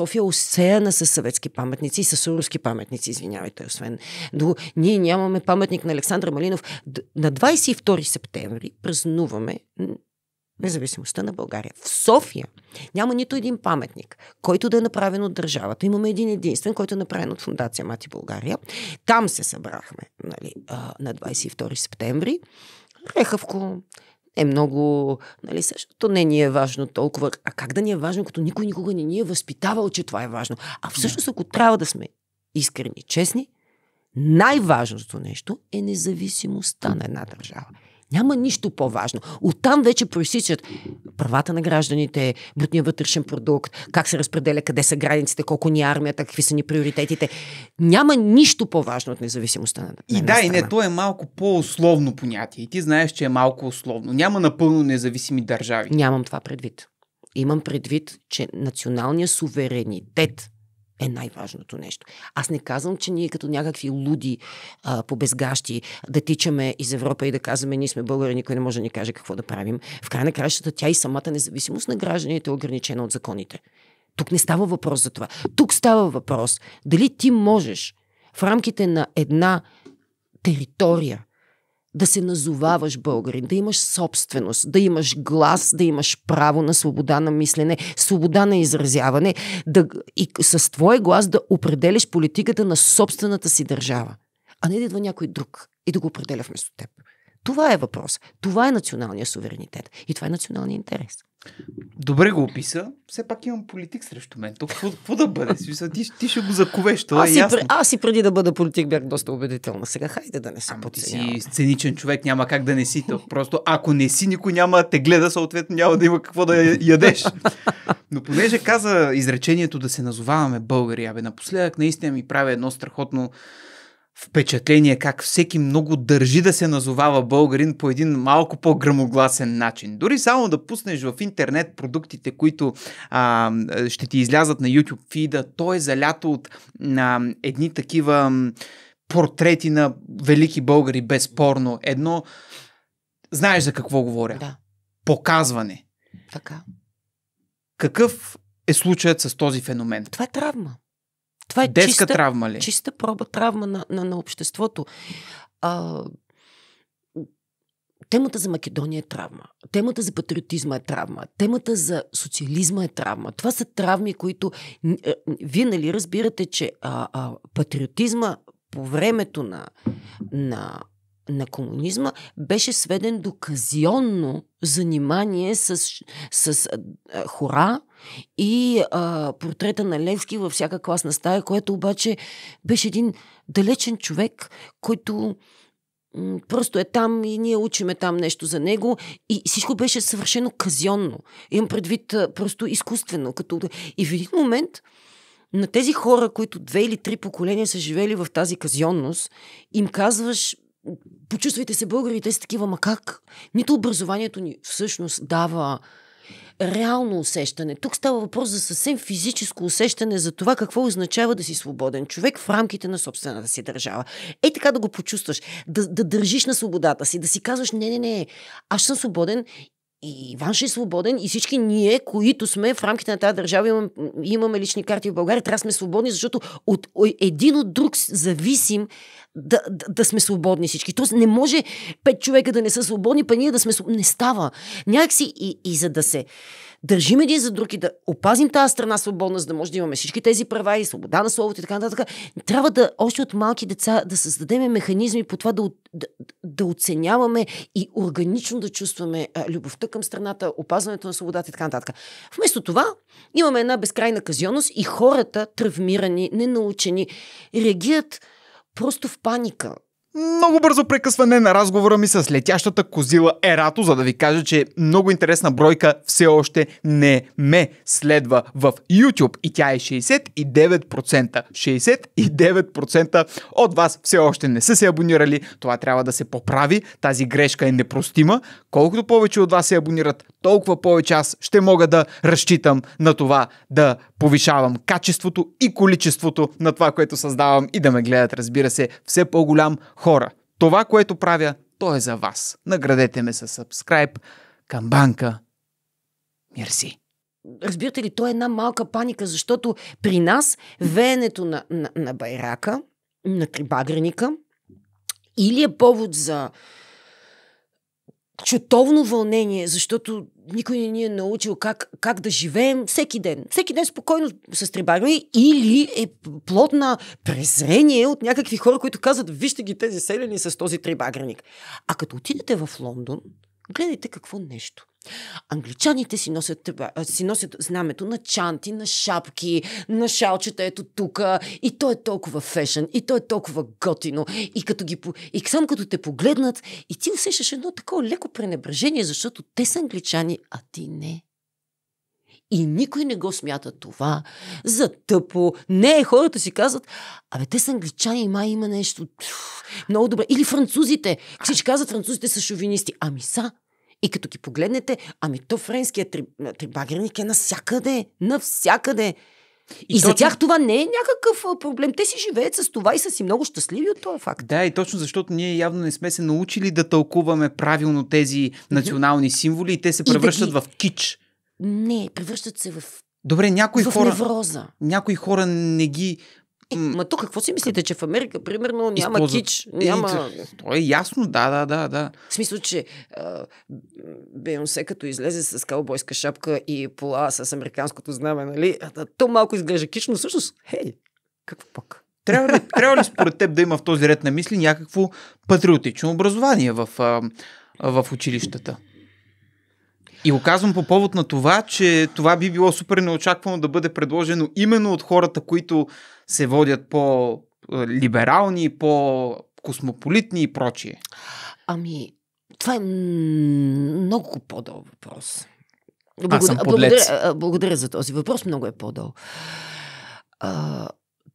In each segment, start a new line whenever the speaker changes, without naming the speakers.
София е осеяна с съветски паметници и с руски паметници, извинявайте, освен друго. Ние нямаме паметник на Александър Малинов. На 22 септември празнуваме независимостта на България. В София няма нито един паметник, който да е направен от държавата. Имаме един единствен, който е направен от Фундация Мати България. Там се събрахме нали, на 22 септември. Рехавко, е много, нали, същото не ни е важно толкова. А как да ни е важно, като никой никога не ни е възпитавал, че това е важно? А всъщност, ако трябва да сме искрени, честни, най-важното нещо е независимостта на една държава. Няма нищо по-важно. Оттам вече просичат правата на гражданите, брутния вътрешен продукт, как се разпределя, къде са границите, колко ни е армията, какви са ни приоритетите. Няма нищо по-важно от независимостта на И да, страна. и не, то е малко по-условно понятие. И ти знаеш, че е малко условно. Няма напълно независими държави. Нямам това предвид. Имам предвид, че националният суверенитет е най-важното нещо. Аз не казвам, че ние като някакви луди а, побезгащи да тичаме из Европа и да казваме, ние сме българи, никой не може да ни каже какво да правим. В край на кращата тя и самата независимост на гражданите е ограничена от законите. Тук не става въпрос за това. Тук става въпрос дали ти можеш в рамките на една територия – да се назоваваш българин, да имаш собственост, да имаш глас, да имаш право на свобода на мислене, свобода на изразяване да, и с твой глас да определиш политиката на собствената си държава, а не да идва някой друг и да го определя вместо теб. Това е въпрос. Това е националния суверенитет и това е националния интерес
добре го описа, все
пак имам политик
срещу мен. Тук какво да бъде? Смисъл, ти, ти ще го заковеш, това е аз е ясно. Аз и
преди да бъда политик бях доста убедителна.
Сега хайде да не съм. Ама ти си сценичен човек, няма как да не си. То. Просто ако не си, никой няма да те гледа, съответно няма да има какво да ядеш. Но понеже каза изречението да се назоваваме българи, абе напоследък наистина ми прави едно страхотно впечатление как всеки много държи да се назовава българин по един малко по-грамогласен начин. Дори само да пуснеш в интернет продуктите, които а, ще ти излязат на YouTube фида, той е залято от а, едни такива портрети на велики българи, безспорно. Едно, знаеш за какво говоря? Да. Показване. Така. Какъв е случаят с този феномен?
Това е травма. Това е Детска чиста, травма ли? Чиста проба травма на, на, на обществото. А, темата за Македония е травма. Темата за патриотизма е травма. Темата за социализма е травма. Това са травми, които... Е, вие нали разбирате, че а, а, патриотизма по времето на, на на комунизма беше сведен до казионно занимание с, с хора и а, портрета на Левски във всяка класна стая, което обаче беше един далечен човек, който просто е там и ние учиме там нещо за него и всичко беше съвършено казионно. Имам предвид просто изкуствено. Като... И в един момент на тези хора, които две или три поколения са живели в тази казионност, им казваш почувствайте се българи, те са такива, ма как? Нито образованието ни всъщност дава реално усещане. Тук става въпрос за съвсем физическо усещане за това какво означава да си свободен човек в рамките на собствената си държава. Е така да го почувстваш, да, да държиш на свободата си, да си казваш не, не, не, аз съм свободен и Иван ще е свободен и всички ние, които сме в рамките на тази държава, имам, имаме лични карти в България, трябва да сме свободни, защото от, един от друг зависим да, да, да сме свободни всички. Тоест не може пет човека да не са свободни, па ние да сме свободни. Не става. Някакси и, и за да се държим един за друг и да опазим тази страна свободна, за да може да имаме всички тези права и свобода на словото и така нататък, трябва да още от малки деца да създадем механизми по това да, да, да оценяваме и органично да чувстваме любовта към страната, опазването на свободата и така нататък. Вместо това имаме една безкрайна казионност и хората, травмирани, ненаучени, реагират просто в паника.
Много бързо прекъсване на разговора ми с летящата козила Ерато, за да ви кажа, че много интересна бройка все още не ме следва в YouTube и тя е 69%. 69% от вас все още не са се абонирали. Това трябва да се поправи. Тази грешка е непростима. Колкото повече от вас се абонират, толкова повече аз ще мога да разчитам на това да повишавам качеството и количеството на това, което създавам и да ме гледат, разбира се, все по-голям хора. Това, което правя, то е за вас. Наградете ме с subscribe, камбанка.
Мерси. Разбирате ли, то е една малка паника, защото при нас веенето на, на, на байрака, на Трибагреника или е повод за чутовно вълнение, защото никой не ни е научил как, как да живеем всеки ден. Всеки ден спокойно се стребаваме или е плод на презрение от някакви хора, които казват, вижте ги тези селени с този трибагреник. А като отидете в Лондон, Гледайте какво нещо. Англичаните си носят, си носят знамето на чанти, на шапки, на шалчета ето тук. И то е толкова фешен, и то е толкова готино. И, като ги, и само като те погледнат, и ти усещаш едно такова леко пренебрежение, защото те са англичани, а ти не. И никой не го смята това за тъпо. Не, хората си казват, абе те са англичани, май има нещо много добре. Или французите. Всички казват, французите са шовинисти. Ами са. И като ги погледнете, ами то френският три, е, трибагерник е навсякъде. Навсякъде. И, и за тях това не е някакъв проблем. Те си живеят с това и са си много щастливи от това факт. Да, и
точно защото ние явно не сме се научили да тълкуваме правилно тези национални символи и
те се превръщат да ги... в кич. Не, превръщат се в
Добре, някои в хора, невроза. Някои хора не ги е, ма тук какво си мислите, че в Америка, примерно, няма използват... кич, е, няма...
Е, то е ясно, да, да, да, да. В смисъл, че а, Бейонсе като излезе с каубойска шапка и пола с американското знаме, нали, то малко изглежда но всъщност, хей, какво
пък? Трябва ли, трябва ли според теб да има в този ред на мисли някакво патриотично образование в, в училищата? И го казвам по повод на това, че това би било супер неочаквано да бъде предложено именно от хората, които се водят по-либерални, по-космополитни
и прочие. Ами, това е много по дол въпрос. Благодаря, съм благодаря, благодаря за този въпрос, много е по-дъл. А,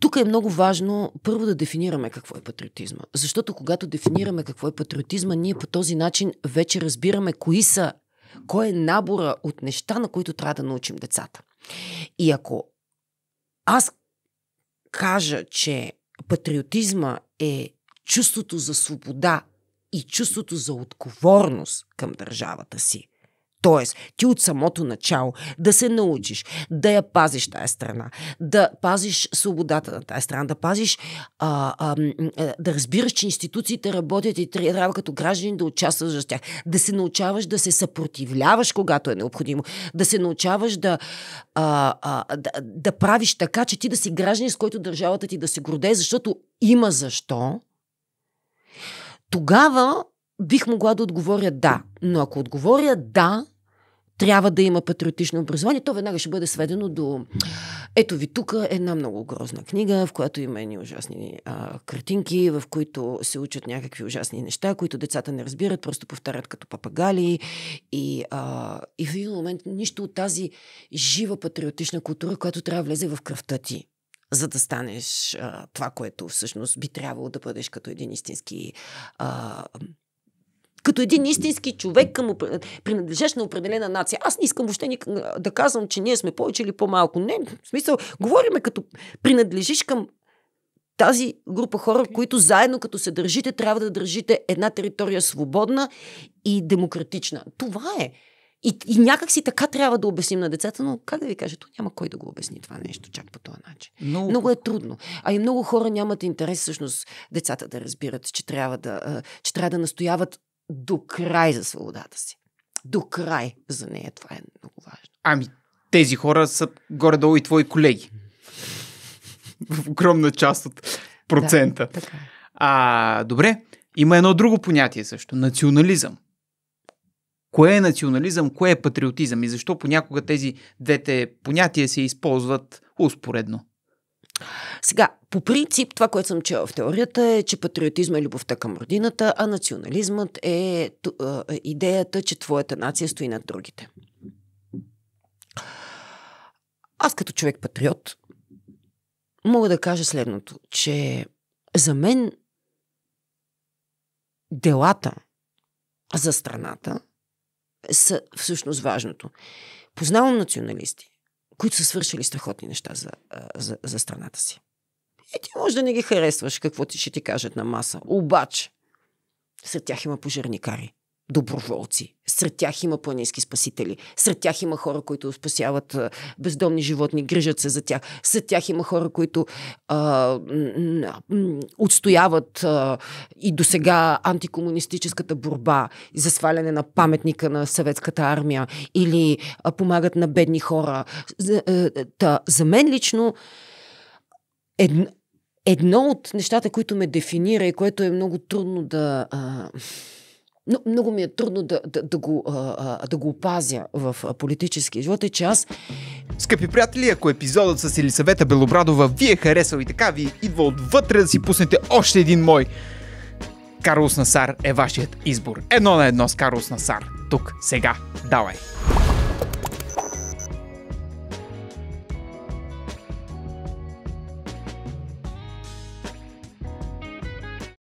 тук е много важно първо да дефинираме какво е патриотизма. Защото когато дефинираме какво е патриотизма, ние по този начин вече разбираме кои са кой е набора от неща, на които трябва да научим децата. И ако аз кажа, че патриотизма е чувството за свобода и чувството за отговорност към държавата си, Тоест, ти от самото начало да се научиш да я пазиш тая страна, да пазиш свободата на тая страна, да пазиш, а, а, а, да разбираш, че институциите работят и трябва като граждани да участваш за тях, да се научаваш да се съпротивляваш, когато е необходимо, да се научаваш да, а, а, да, да правиш така, че ти да си гражданин, с който държавата ти да се гордее, защото има защо. Тогава бих могла да отговоря да. Но ако отговоря да, трябва да има патриотично образование, то веднага ще бъде сведено до... Ето ви тук една много грозна книга, в която има едни ужасни а, картинки, в които се учат някакви ужасни неща, които децата не разбират, просто повтарят като папагали. И, а, и в един момент нищо от тази жива патриотична култура, която трябва да влезе в кръвта ти за да станеш а, това, което всъщност би трябвало да бъдеш като един истински а, като един истински човек към, принадлежащ на определена нация. Аз не искам въобще ни, да казвам, че ние сме повече или по-малко. Не, в смисъл, говориме като принадлежиш към тази група хора, които заедно като се държите, трябва да държите една територия свободна и демократична. Това е. И, и някак си така трябва да обясним на децата, но как да ви кажа, то няма кой да го обясни това нещо чак по този начин. Но... Много е трудно. А и много хора нямат интерес всъщност децата да разбират, че трябва да, че трябва да настояват до край за свободата си. До край за нея. Това е много
важно. Ами, тези хора са горе-долу и твои колеги. В огромна част от процента. Да, така. Е. А, добре, има едно друго понятие също. Национализъм. Кое е национализъм, кое е патриотизъм и защо понякога тези двете понятия се използват успоредно?
Сега, по принцип, това, което съм чела в теорията е, че патриотизма е любовта към родината, а национализмът е идеята, че твоята нация стои над другите. Аз като човек патриот мога да кажа следното, че за мен делата за страната са всъщност важното. Познавам националисти, които са свършили страхотни неща за, за, за страната си. И е, ти може да не ги харесваш какво ти ще ти кажат на маса. Обаче, след тях има пожарникари, доброволци, сред тях има планински спасители. Сред тях има хора, които спасяват бездомни животни, грижат се за тях. Сред тях има хора, които а, отстояват а, и до сега антикомунистическата борба за сваляне на паметника на съветската армия или а, помагат на бедни хора. За, а, та, за мен лично едно, едно от нещата, които ме дефинира и което е много трудно да... А, но много ми е трудно да, да, да, го, а, да го опазя в политическия живот, е, че аз... Скъпи приятели, ако епизодът с Елисавета
Белобрадова ви е харесал и така ви идва отвътре да си пуснете още един мой Карлос Насар е вашият избор. Едно на едно с Карлос Насар. Тук, сега, давай!